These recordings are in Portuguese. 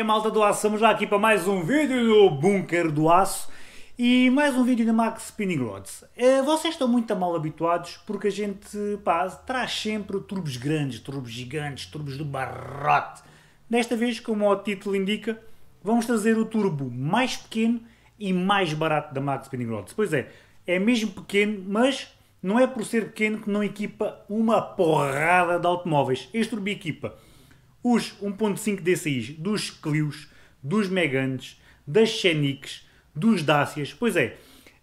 é malta do aço? Estamos já aqui para mais um vídeo do Bunker do Aço e mais um vídeo da Max Spinning Rods. Eh, vocês estão muito mal habituados porque a gente pá, traz sempre turbos grandes, turbos gigantes, turbos do barrote. Desta vez, como o título indica, vamos trazer o turbo mais pequeno e mais barato da Max Spinning Rods. Pois é, é mesmo pequeno, mas não é por ser pequeno que não equipa uma porrada de automóveis. Este turbo equipa os 1.5 DCIs dos Clios, dos Meganes, das Xenix, dos Dacias. Pois é,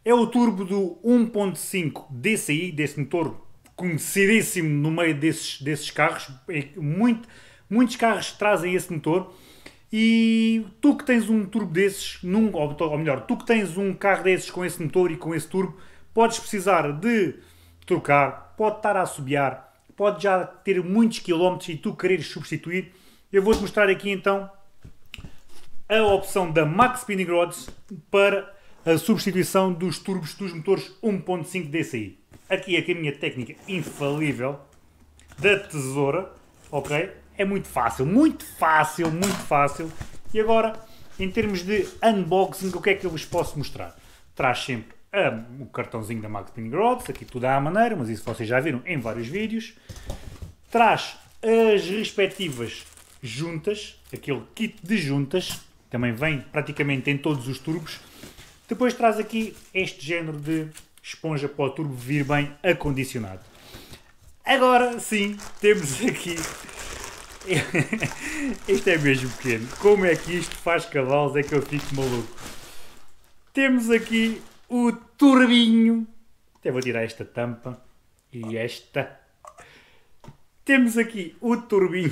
é o turbo do 1.5 DCI, desse motor conhecidíssimo no meio desses, desses carros. É muito, muitos carros trazem esse motor. E tu que tens um turbo desses, num, ou, ou melhor, tu que tens um carro desses com esse motor e com esse turbo, podes precisar de trocar, pode estar a assobiar, pode já ter muitos quilómetros e tu quereres substituir, eu vou-te mostrar aqui então a opção da Max Spinning Rods para a substituição dos turbos dos motores 1.5 DCI. Aqui é que a minha técnica infalível da tesoura, ok? É muito fácil, muito fácil, muito fácil. E agora, em termos de unboxing, o que é que eu vos posso mostrar? Traz sempre um, ah, o cartãozinho da Max Roads, aqui tudo à maneira, mas isso vocês já viram em vários vídeos. Traz as respectivas juntas, aquele kit de juntas, também vem praticamente em todos os turbos. Depois traz aqui este género de esponja para o turbo vir bem acondicionado. Agora sim, temos aqui. este é mesmo pequeno. Como é que isto faz cavalos? É que eu fico maluco. Temos aqui o turbinho. Até vou tirar esta tampa e esta. Temos aqui o turbinho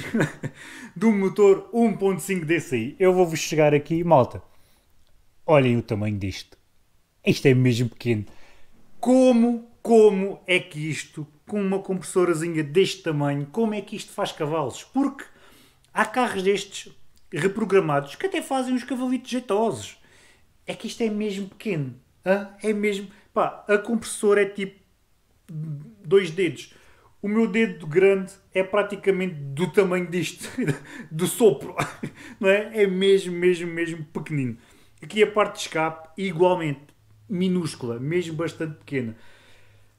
do motor 1.5 DCI. Eu vou-vos chegar aqui, malta. Olhem o tamanho disto. Isto é mesmo pequeno. Como, como é que isto, com uma compressorazinha deste tamanho, como é que isto faz cavalos? Porque há carros destes reprogramados que até fazem uns cavalitos jeitosos. É que isto é mesmo pequeno é mesmo. Pá, a compressora é tipo dois dedos. O meu dedo grande é praticamente do tamanho disto, do sopro, não é? É mesmo, mesmo, mesmo pequenino. Aqui a parte de escape, igualmente minúscula, mesmo bastante pequena.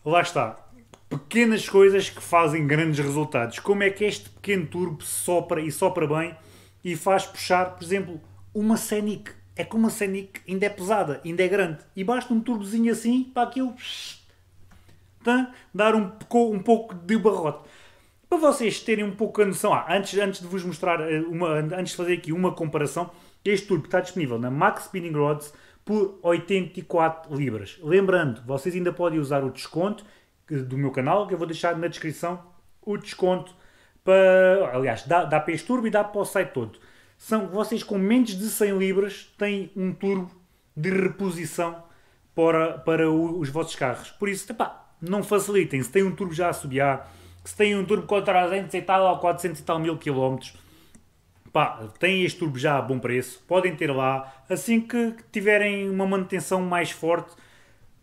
Lá está, pequenas coisas que fazem grandes resultados. Como é que este pequeno turbo sopra e sopra bem e faz puxar, por exemplo, uma Scenic é como uma Scenic ainda é pesada, ainda é grande. E basta um turbozinho assim para aquilo tá? dar um, um pouco de barrote. Para vocês terem um pouco a noção, ah, antes, antes de vos mostrar, eh, uma, antes de fazer aqui uma comparação, este turbo está disponível na Max Spinning Rods por 84 libras. Lembrando, vocês ainda podem usar o desconto do meu canal, que eu vou deixar na descrição o desconto para, aliás, dá, dá para este turbo e dá para o site todo são vocês com menos de 100 libras têm um turbo de reposição para, para o, os vossos carros. Por isso, epá, não facilitem. Se têm um turbo já a subiar, ah, se têm um turbo com 300 e tal ou 400 e tal mil quilómetros, têm este turbo já a bom preço. Podem ter lá. Assim que tiverem uma manutenção mais forte,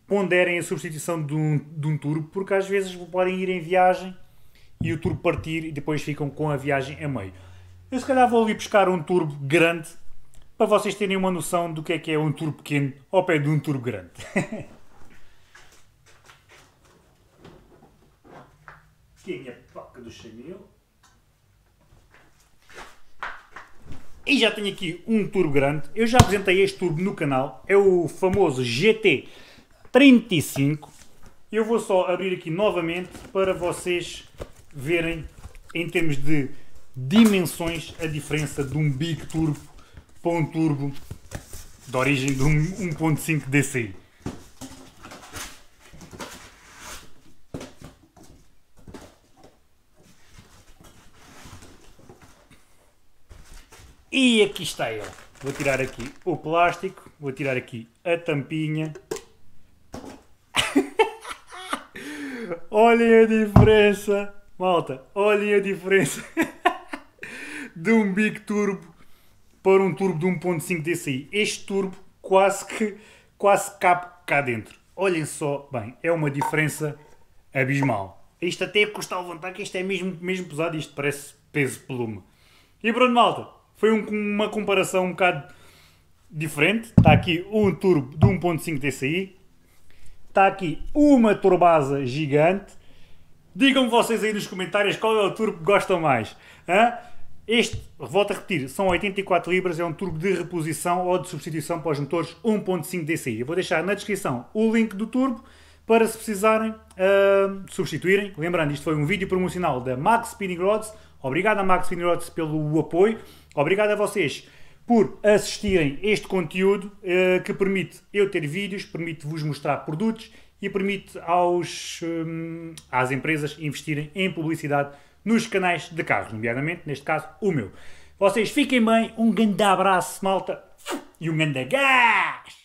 ponderem a substituição de um, de um turbo, porque às vezes podem ir em viagem e o turbo partir e depois ficam com a viagem a meio. Eu se calhar vou ali buscar um turbo grande para vocês terem uma noção do que é que é um turbo pequeno ao pé de um turbo grande. Aqui é a minha placa do chanel. E já tenho aqui um turbo grande. Eu já apresentei este turbo no canal. É o famoso GT35. Eu vou só abrir aqui novamente para vocês verem em termos de dimensões a diferença de um Big Turbo para um turbo de origem de um 1.5 DCI. E aqui está ele. Vou tirar aqui o plástico, vou tirar aqui a tampinha. olhem a diferença, malta, olhem a diferença. de um Big Turbo para um turbo de 1.5 DCI. Este turbo quase que quase cabe cá dentro. Olhem só, bem, é uma diferença abismal. Isto até custa levantar, que isto é mesmo, mesmo pesado, isto parece peso pluma. E pronto, malta, foi um, uma comparação um bocado diferente. Está aqui um turbo de 1.5 TCI, está aqui uma turbasa gigante. Digam vocês aí nos comentários qual é o turbo que gostam mais. Este, volto a repetir, são 84 libras, é um turbo de reposição ou de substituição para os motores 1.5 DCI. Eu vou deixar na descrição o link do turbo para se precisarem uh, substituírem. Lembrando, isto foi um vídeo promocional da Max Spinning Rods. Obrigado a Max Spinning Rods pelo apoio. Obrigado a vocês por assistirem este conteúdo uh, que permite eu ter vídeos, permite-vos mostrar produtos e permite aos, um, às empresas investirem em publicidade nos canais de carros, nomeadamente, neste caso, o meu. Vocês fiquem bem, um grande abraço, malta, e um grande gás!